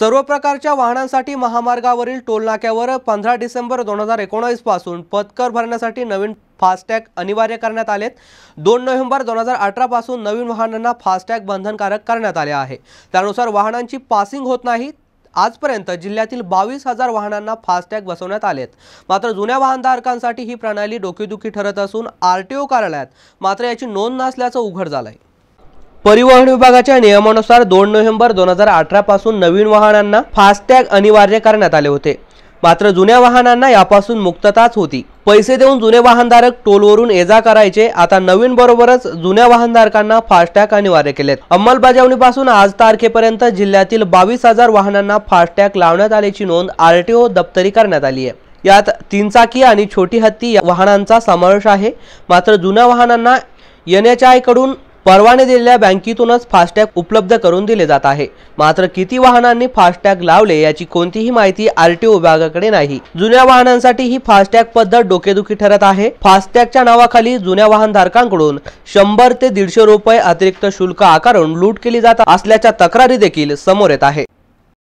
सर्व प्रकारच्या वाहनांसाठी महामार्गावरील टोलनाक्यावर पंधरा डिसेंबर दोन हजार एकोणावीस पासून पथकर भरण्यासाठी नवीन फास्टॅग अनिवार्य करण्यात आलेत दोन नोव्हेंबर दोन हजार अठरापासून नवीन वाहनांना फास्टॅग बंधनकारक करण्यात आले आहे त्यानुसार वाहनांची पासिंग होत नाही आजपर्यंत जिल्ह्यातील बावीस हजार वाहनांना फास्टॅग बसवण्यात आलेत मात्र जुन्या वाहनधारकांसाठी ही प्रणाली डोकेदुखी ठरत असून आर टी ओ कार्यालयात मात्र याची नोंद नसल्याचं उघड झालं आहे परिवहन विभागाच्या नियमानुसार दोन नोव्हेंबर दोन हजार अठरा पासून नवीन वाहनांना फास्टॅग अनिवार्य करण्यात आले होते मात्र जुन्या वाहनांना यापासून मुक्तताच होती पैसे देऊन जुने वाहनधारक टोलवरून ये जा करायचे आता नवीन बरोबरच जुन्या वाहनधारकांना फास्टॅग अनिवार्य केलेत अंमलबजावणीपासून आज तारखेपर्यंत जिल्ह्यातील बावीस हजार वाहनांना फास्टॅग लावण्यात आल्याची नोंद आरटीओ दप्तरी करण्यात आली आहे यात तीनचाकी आणि छोटी हत्ती वाहनांचा समावेश आहे मात्र जुन्या वाहनांना एन एच आयकडून परवाने दिलेल्या बँकेतूनच फास्टॅग उपलब्ध करून दिले जात आहे मात्र किती वाहनांनी फास्टॅग लावले याची कोणतीही माहिती आरटीओ विभागाकडे नाही जुन्या वाहनांसाठी ही फास्टॅग पद्धत डोकेदुखी ठरत आहे फास्टॅगच्या नावाखाली जुन्या वाहनधारकांकडून शंभर ते दीडशे रुपये अतिरिक्त शुल्क आकारून लूट केली जात असल्याच्या तक्रारी देखील समोर येत आहे